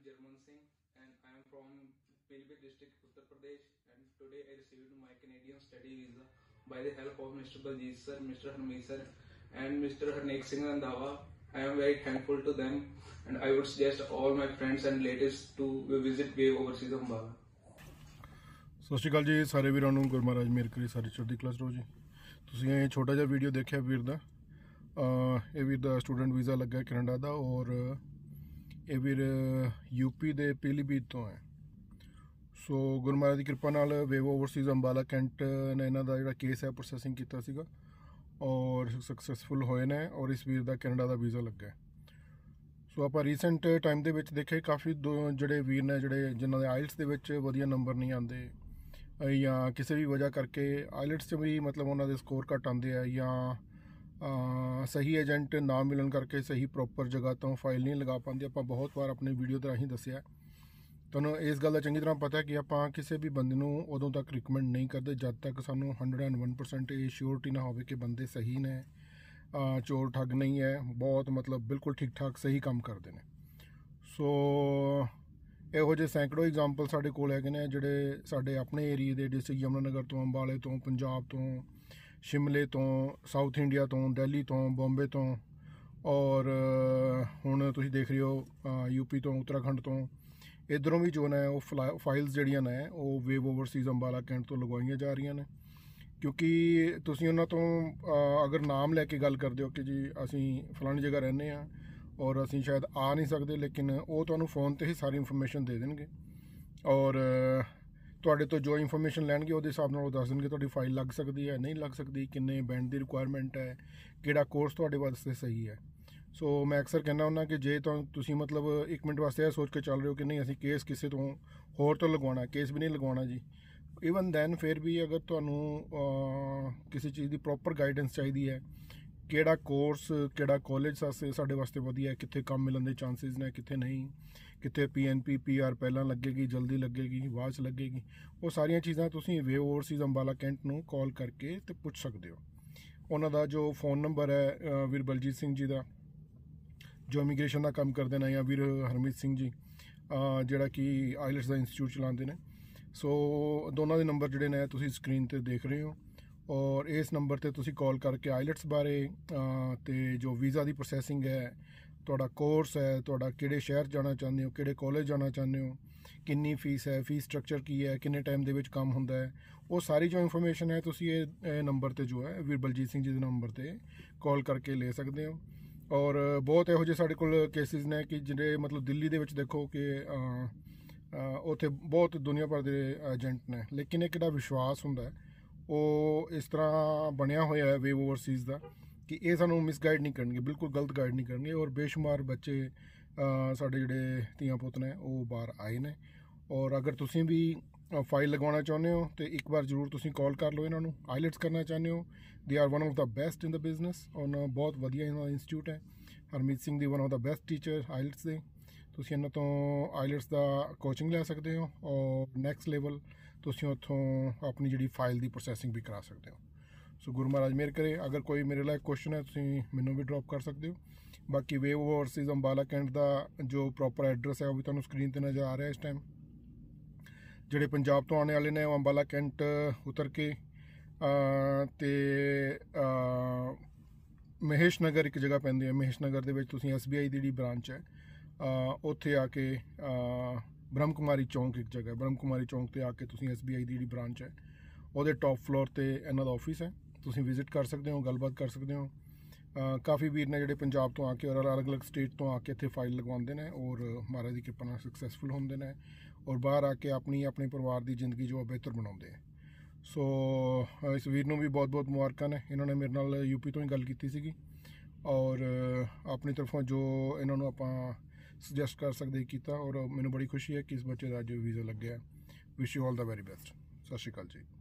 am German Singh and I am from Pilbhit district, Uttar Pradesh. And today I received my Canadian study visa by the help of Mr. Baljeet sir, Mr. Harmeet sir, and Mr. Harnek Singh Randhawa. I am very thankful to them, and I would suggest all my friends and relatives to visit Wave Overseas Ambala. ਸਤਿ ਸ਼੍ਰੀ ਅਕਾਲ ਜੀ ਸਾਰੇ ਵੀਰਾਂ ਨੂੰ ਗੁਰੂ ਮਹਾਰਾਜ ਮੇਰ ਕਰੀ ਸਾਰੀ ਚੜ੍ਹਦੀ class ਰੋ ਜੀ ਤੁਸੀਂ ਇਹ ਛੋਟਾ ਜਿਹਾ ਵੀਡੀਓ ਦੇਖਿਆ ਵੀਰ ਦਾ ਇਹ ਵੀਰ ਦਾ ਸਟੂਡੈਂਟ ਵੀਜ਼ਾ ਲੱਗਾ ਕੈਨੇਡਾ ਦਾ ਔਰ ਇਹ ਵੀਰ ਯੂਪੀ ਦੇ ਪੀਲੀਭੀਤ ਤੋਂ ਹੈ ਸੋ ਗੁਰਮਾਰਾ ਦੀ ਕਿਰਪਾ ਨਾਲ ਵੇਵ ਓਵਰਸੀਜ਼ ਅੰਬਾਲਾ ਕੈਂਟ ਨੇ ਇਹਨਾਂ ਦਾ ਜਿਹੜਾ ਕੇਸ ਹੈ ਪ੍ਰੋਸੈਸਿੰਗ ਕੀਤਾ ਸੀਗਾ ਔਰ ਸਕਸੈਸਫੁਲ ਹੋਏ ਨੇ ਔਰ ਇਸ ਵੀਰ ਦਾ ਕੈਨੇਡਾ ਦਾ ਵੀਜ਼ਾ ਲੱਗਾ ਸੋ ਆਪਾਂ ਰੀਸੈਂਟ ਟਾਈਮ ਦੇ ਵਿੱਚ ਦੇਖੇ ਕਾਫੀ ਜਿਹੜੇ ਵੀਰ ਨੇ ਜਿਹੜੇ ਜਿਨ੍ਹਾਂ ਦੇ ਆਇਲਟਸ ਦੇ ਵਿੱਚ ਵਧੀਆ ਨੰਬਰ ਨਹੀਂ ਆਉਂਦੇ ਜਾਂ ਕਿਸੇ ਵੀ ਵਜ੍ਹਾ ਕਰਕੇ ਆਇਲਟਸ 'ਚ ਵੀ ਮਤਲਬ ਉਹਨਾਂ ਦੇ ਸਕੋਰ ਘਟ ਆਉਂਦੇ ਆ ਜਾਂ ਸਹੀ ਏਜੰਟ ਨਾ ਮਿਲਣ ਕਰਕੇ ਸਹੀ ਪ੍ਰੋਪਰ ਜਗ੍ਹਾ ਤੋਂ ਫਾਈਲ ਨਹੀਂ ਲਗਾ ਪਾਉਂਦੇ ਆਪਾਂ ਬਹੁਤ ਵਾਰ ਆਪਣੀ ਵੀਡੀਓ ਦੇ ਰਾਹੀਂ ਦੱਸਿਆ ਤੁਹਾਨੂੰ ਇਸ ਗੱਲ ਦਾ ਚੰਗੀ ਤਰ੍ਹਾਂ ਪਤਾ ਕਿ ਆਪਾਂ ਕਿਸੇ ਵੀ ਬੰਦੇ ਨੂੰ ਉਦੋਂ ਤੱਕ ਰਿਕਮੈਂਡ ਨਹੀਂ ਕਰਦੇ ਜਦ ਤੱਕ ਸਾਨੂੰ 101% ਇਹ ਸ਼ੋਰਟੀ ਨਾ ਹੋਵੇ ਕਿ ਬੰਦੇ ਸਹੀ ਨੇ ਚੋਰ ਠੱਗ ਨਹੀਂ ਹੈ ਬਹੁਤ ਮਤਲਬ ਬਿਲਕੁਲ ਠੀਕ ਠਾਕ ਸਹੀ ਕੰਮ ਕਰਦੇ ਨੇ ਸੋ ਇਹੋ ਜਿਹੇ ਸੈਂਕੜੋ ਐਗਜ਼ਾਮਪਲ ਸਾਡੇ ਕੋਲ ਹੈਗੇ ਨੇ ਜਿਹੜੇ ਸਾਡੇ ਆਪਣੇ ਏਰੀਆ ਦੇ ਡਿਸਟ੍ਰਿਕਟ ਯਮਨਾ ਤੋਂ ਅੰਬਾਲੇ ਤੋਂ ਪੰਜਾਬ ਤੋਂ ਸ਼ਿਮਲੇ ਤੋਂ ਸਾਊਥ ਇੰਡੀਆ ਤੋਂ ਦਿੱਲੀ ਤੋਂ ਬੰਬੇ ਤੋਂ ਔਰ ਹੁਣ ਤੁਸੀਂ ਦੇਖ ਰਹੇ ਹੋ ਯੂਪੀ ਤੋਂ ਉੱਤਰਾਖੰਡ ਤੋਂ ਇਧਰੋਂ ਵੀ ਜੋ ਨੇ ਉਹ ਫਾਈਲਸ ਜਿਹੜੀਆਂ ਨੇ ਉਹ ਵੇਵ ਓਵਰਸੀਜ਼ ਅੰਬਾਲਾ ਕੈਂਟ ਤੋਂ ਲਗਵਾਈਆਂ ਜਾ ਰਹੀਆਂ ਨੇ ਕਿਉਂਕਿ ਤੁਸੀਂ ਉਹਨਾਂ ਤੋਂ ਅਗਰ ਨਾਮ ਲੈ ਕੇ ਗੱਲ ਕਰਦੇ ਹੋ ਕਿ ਜੀ ਅਸੀਂ ਫਲਾਣੀ ਜਗ੍ਹਾ ਰਹਿੰਦੇ ਆ ਔਰ ਅਸੀਂ ਸ਼ਾਇਦ ਆ ਨਹੀਂ ਸਕਦੇ ਲੇਕਿਨ ਉਹ ਤੁਹਾਨੂੰ ਫੋਨ ਤੇ ਹੀ ਸਾਰੀ ਇਨਫੋਰਮੇਸ਼ਨ ਦੇ ਦੇਣਗੇ ਔਰ ਤੁਹਾਡੇ ਤੋਂ ਜੋ ਇਨਫੋਰਮੇਸ਼ਨ ਲੈਣਗੇ ਉਹਦੇ ਹਿਸਾਬ ਨਾਲ ਉਹ ਦੱਸ ਦੇਣਗੇ ਤੁਹਾਡੀ ਫਾਈਲ ਲੱਗ ਸਕਦੀ ਹੈ ਨਹੀਂ ਲੱਗ ਸਕਦੀ ਕਿੰਨੇ ਬੈਂਡ ਦੀ ਰਿਕੁਆਇਰਮੈਂਟ ਹੈ ਕਿਹੜਾ ਕੋਰਸ ਤੁਹਾਡੇ ਵਾਸਤੇ ਸਹੀ ਹੈ ਸੋ ਮੈਂ ਅਕਸਰ ਕਹਿੰਦਾ ਹੁੰਦਾ ਕਿ ਜੇ ਤੁਹਾਨੂੰ ਤੁਸੀਂ ਮਤਲਬ 1 ਮਿੰਟ ਵਾਸਤੇ ਇਹ ਸੋਚ ਕੇ ਚੱਲ ਰਹੇ ਹੋ ਕਿ ਨਹੀਂ ਅਸੀਂ ਕੇਸ ਕਿਸੇ ਤੋਂ ਹੋਰ ਤੋਂ ਲਗਵਾਉਣਾ ਕੇਸ ਵੀ ਨਹੀਂ ਲਗਵਾਉਣਾ ਜੀ ਇਵਨ ਦੈਨ ਫਿਰ ਵੀ ਅਗਰ ਤੁਹਾਨੂੰ ਕਿਸੇ ਚੀਜ਼ ਦੀ ਪ੍ਰੋਪਰ ਗਾਈਡੈਂਸ ਚਾਹੀਦੀ ਹੈ ਕਿਹੜਾ ਕੋਰਸ ਕਿਹੜਾ ਕਾਲਜ ਵਾਸਤੇ ਸਾਡੇ ਵਾਸਤੇ ਵਧੀਆ ਕਿੱਥੇ ਕੰਮ ਮਿਲਣ ਦੇ ਚਾਂਸਸ ਨੇ ਕਿੱਥੇ ਨਹੀਂ ਕਿੱਥੇ ਪੀਐਨਪੀ ਪੀਆਰ ਪਹਿਲਾਂ ਲੱਗੇਗੀ ਜਲਦੀ ਲੱਗੇਗੀ ਬਾਅਦ ਚ ਲੱਗੇਗੀ ਉਹ ਸਾਰੀਆਂ ਚੀਜ਼ਾਂ ਤੁਸੀਂ ਵੇ ਓਵਰਸੀਜ਼ ਅੰਬਾਲਾ ਕੈਂਟ ਨੂੰ ਕਾਲ ਕਰਕੇ ਤੇ ਪੁੱਛ ਸਕਦੇ ਹੋ ਉਹਨਾਂ ਦਾ ਜੋ ਫੋਨ ਨੰਬਰ ਹੈ ਵੀਰ ਬਲਜੀਤ ਸਿੰਘ ਜੀ ਦਾ ਜੋ ਇਮੀਗ੍ਰੇਸ਼ਨ ਦਾ ਕੰਮ ਕਰਦੇ ਨੇ ਜਾਂ ਵੀਰ ਹਰਮੀਤ ਸਿੰਘ ਜੀ ਜਿਹੜਾ ਕਿ ਆਇਲਟਸ ਦਾ ਇੰਸਟੀਚਿਊਟ ਚਲਾਉਂਦੇ ਨੇ ਸੋ ਦੋਨਾਂ ਦੇ ਨੰਬਰ ਜਿਹੜੇ ਨੇ ਤੁਸੀਂ ਸਕਰੀਨ ਤੇ ਦੇਖ ਰਹੇ ਹੋ ਔਰ ਇਸ ਨੰਬਰ ਤੇ ਤੁਸੀਂ ਕਾਲ ਕਰਕੇ ਆਈਲਟਸ ਬਾਰੇ ਤੇ ਜੋ ਵੀਜ਼ਾ ਦੀ ਪ੍ਰੋਸੈਸਿੰਗ ਹੈ ਤੁਹਾਡਾ ਕੋਰਸ ਹੈ ਤੁਹਾਡਾ ਕਿਹੜੇ ਸ਼ਹਿਰ ਜਾਣਾ ਚਾਹੁੰਦੇ ਹੋ ਕਿਹੜੇ ਕਾਲਜ ਜਾਣਾ ਚਾਹੁੰਦੇ ਹੋ ਕਿੰਨੀ ਫੀਸ ਹੈ ਫੀਸ ਸਟਰਕਚਰ ਕੀ ਹੈ ਕਿੰਨੇ ਟਾਈਮ ਦੇ ਵਿੱਚ ਕੰਮ ਹੁੰਦਾ ਹੈ ਉਹ ਸਾਰੀ ਜੋ ਇਨਫੋਰਮੇਸ਼ਨ ਹੈ ਤੁਸੀਂ ਇਹ ਨੰਬਰ ਤੇ ਜੋ ਹੈ ਬਲਜੀਤ ਸਿੰਘ ਜੀ ਦੇ ਨੰਬਰ ਤੇ ਕਾਲ ਕਰਕੇ ਲੈ ਸਕਦੇ ਹੋ ਔਰ ਬਹੁਤ ਇਹੋ ਜਿਹੇ ਸਾਡੇ ਕੋਲ ਕੇਸਿਸ ਨੇ ਕਿ ਜਿਹੜੇ ਮਤਲਬ ਦਿੱਲੀ ਦੇ ਵਿੱਚ ਦੇਖੋ ਕਿ ਉੱਥੇ ਬਹੁਤ ਦੁਨੀਆ ਭਰ ਦੇ ਏਜੰਟ ਨੇ ਲੇਕਿਨ ਇਹ ਕਿਹੜਾ ਵਿਸ਼ਵਾਸ ਹੁੰਦਾ ਹੈ ਉਹ ਇਸ ਤਰ੍ਹਾਂ ਬਣਿਆ ਹੋਇਆ ਹੈ ਵੇਵ ਓਵਰਸੀਜ਼ ਦਾ ਕਿ ਇਹ ਸਾਨੂੰ ਮਿਸਗਾਈਡ ਨਹੀਂ ਕਰਨਗੇ ਬਿਲਕੁਲ ਗਲਤ ਗਾਈਡ ਨਹੀਂ ਕਰਨਗੇ ਔਰ ਬੇਸ਼ੁਮਾਰ ਬੱਚੇ ਸਾਡੇ ਜਿਹੜੇ ਧੀਆਂ ਪੁੱਤ ਨੇ ਉਹ ਬਾਹਰ ਆਏ ਨੇ ਔਰ ਅਗਰ ਤੁਸੀਂ ਵੀ ਫਾਈਲ ਲਗਾਉਣਾ ਚਾਹੁੰਦੇ ਹੋ ਤੇ ਇੱਕ ਵਾਰ ਜ਼ਰੂਰ ਤੁਸੀਂ ਕਾਲ ਕਰ ਲਓ ਇਹਨਾਂ ਨੂੰ ਹਾਈਲਾਈਟਸ ਕਰਨਾ ਚਾਹੁੰਦੇ ਹੋ they are one of the best in the business ਔਰ ਬਹੁਤ ਵਧੀਆ ਇਹਨਾਂ ਦਾ ਇੰਸਟੀਚਿਊਟ ਹੈ ਹਰਮੀਤ ਸਿੰਘ ਦੀ one of the best teacher highlights ਦੇ ਤੁਸੀਂ ਇਹਨਾਂ ਤੋਂ ਹਾਈਲਾਈਟਸ ਦਾ ਕੋਚਿੰਗ ਲੈ ਸਕਦੇ ਹੋ ਔਰ ਨੈਕਸਟ ਲੈਵਲ ਤੁਸੀਂ ਉੱਥੋਂ ਆਪਣੀ ਜਿਹੜੀ ਫਾਈਲ ਦੀ ਪ੍ਰੋਸੈਸਿੰਗ ਵੀ ਕਰਾ ਸਕਦੇ ਹੋ ਸੋ ਗੁਰੂ ਮਹਾਰਾਜ ਮੇਰ ਕਰੇ ਅਗਰ ਕੋਈ ਮੇਰੇ ਲਈ ਕੁਐਸਚਨ ਹੈ ਤੁਸੀਂ ਮੈਨੂੰ ਵੀ ਡ੍ਰੌਪ ਕਰ ਸਕਦੇ ਹੋ ਬਾਕੀ ਵੇਵ ਓਵਰਸੀਜ਼ ਅੰਬਾਲਾ ਕੈਂਟ ਦਾ ਜੋ ਪ੍ਰੋਪਰ ਐਡਰੈਸ ਹੈ ਉਹ ਵੀ ਤੁਹਾਨੂੰ ਸਕਰੀਨ ਤੇ ਨਜ਼ਰ ਆ ਰਿਹਾ ਇਸ ਟਾਈਮ ਜਿਹੜੇ ਪੰਜਾਬ ਤੋਂ ਆਉਣ ਵਾਲੇ ਨੇ ਉਹ ਅੰਬਾਲਾ ਕੈਂਟ ਉਤਰ ਕੇ ਤੇ ਮਹੇਸ਼ ਨਗਰ ਇੱਕ ਜਗ੍ਹਾ ਪੈਂਦੀ ਹੈ ਮਹੇਸ਼ ਨਗਰ ਦੇ ਵਿੱਚ ਤੁਸੀਂ ਐਸਬੀਆਈ ਦੀ ਜਿਹੜੀ ਬ੍ਰਾਂਚ ਹੈ ਉੱਥੇ ਆ ਕੇ ਬ੍ਰਹਮ ਕੁਮਾਰੀ ਚੌਂਕ ਇੱਕ ਜਗ੍ਹਾ ਬ੍ਰਹਮ ਕੁਮਾਰੀ ਚੌਂਕ ਤੇ ਆ ਕੇ ਤੁਸੀਂ SBI ਦੀ ਜਿਹੜੀ ਬ੍ਰਾਂਚ ਹੈ ਉਹਦੇ ਟੌਪ ਫਲੋਰ ਤੇ ਇਹਨਾਂ ਦਾ ਆਫਿਸ ਹੈ ਤੁਸੀਂ ਵਿਜ਼ਿਟ ਕਰ ਸਕਦੇ ਹੋ ਗੱਲਬਾਤ ਕਰ ਸਕਦੇ ਹੋ ਕਾਫੀ ਵੀਰ ਨੇ ਜਿਹੜੇ ਪੰਜਾਬ ਤੋਂ ਆ ਕੇ ਔਰ ਅਲੱਗ-ਅਲੱਗ ਸਟੇਟ ਤੋਂ ਆ ਕੇ ਇੱਥੇ ਫਾਈਲ ਲਗਵਾਉਂਦੇ ਨੇ ਔਰ ਮਹਾਰਾਜ ਦੀ ਕਿਰਪਾ ਨਾਲ ਸਕਸੈਸਫੁਲ ਹੁੰਦੇ ਨੇ ਔਰ ਬਾਹਰ ਆ ਕੇ ਆਪਣੀ ਆਪਣੇ ਪਰਿਵਾਰ ਦੀ ਜ਼ਿੰਦਗੀ ਜੋ ਬਿਹਤਰ ਬਣਾਉਂਦੇ ਆ ਸੋ ਇਸ ਵੀਰ ਨੂੰ ਵੀ ਬਹੁਤ-ਬਹੁਤ ਮੁਬਾਰਕਾਂ ਨੇ ਇਹਨਾਂ ਨੇ ਮੇਰੇ ਨਾਲ ਯੂਪੀ ਤੋਂ ਹੀ ਗੱਲ ਕੀਤੀ ਸੀਗੀ ਔਰ ਆਪਣੀ ਤਰਫੋਂ ਜੋ ਇਹਨਾਂ ਨੂੰ ਆਪਾਂ ਸੁਜੈਸਟ ਕਰ ਸਕਦੇ ਕੀਤਾ ਔਰ ਮੈਨੂੰ ਬੜੀ ਖੁਸ਼ੀ ਹੈ ਕਿ ਇਸ ਬੱਚੇ ਦਾ ਅੱਜ ਵੀਜ਼ਾ ਲੱਗਿਆ wish you all the very best Sat Sri ਅਕਾਲ ਜੀ